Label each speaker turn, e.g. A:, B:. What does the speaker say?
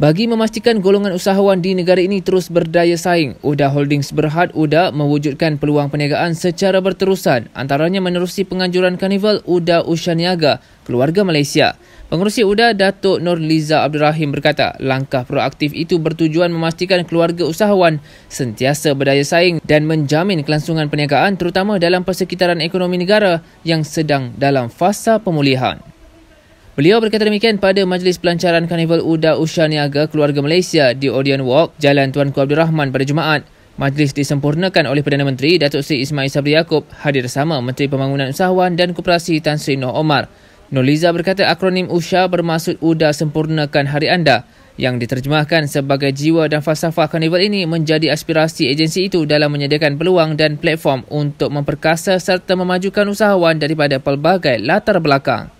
A: Bagi memastikan golongan usahawan di negara ini terus berdaya saing, UDA Holdings Berhad UDA mewujudkan peluang perniagaan secara berterusan antaranya menerusi penganjuran karnival UDA Ushaniaga, keluarga Malaysia. Pengurusi UDA Datuk Nur Liza Abdul Rahim berkata, langkah proaktif itu bertujuan memastikan keluarga usahawan sentiasa berdaya saing dan menjamin kelangsungan perniagaan terutama dalam persekitaran ekonomi negara yang sedang dalam fasa pemulihan. Beliau berkata demikian pada majlis pelancaran Karnival Uda Usha Niaga Keluarga Malaysia di Odeon Walk, Jalan Tuanku Abdul Rahman pada Jumaat. Majlis disempurnakan oleh Perdana Menteri Datuk Seri Ismail Sabri Yaakob hadir sama Menteri Pembangunan Usahawan dan Koperasi Tan Sri Noh Omar. Noliza berkata akronim USHA bermaksud UDA sempurnakan hari anda yang diterjemahkan sebagai jiwa dan falsafah karnival ini menjadi aspirasi agensi itu dalam menyediakan peluang dan platform untuk memperkasa serta memajukan usahawan daripada pelbagai latar belakang.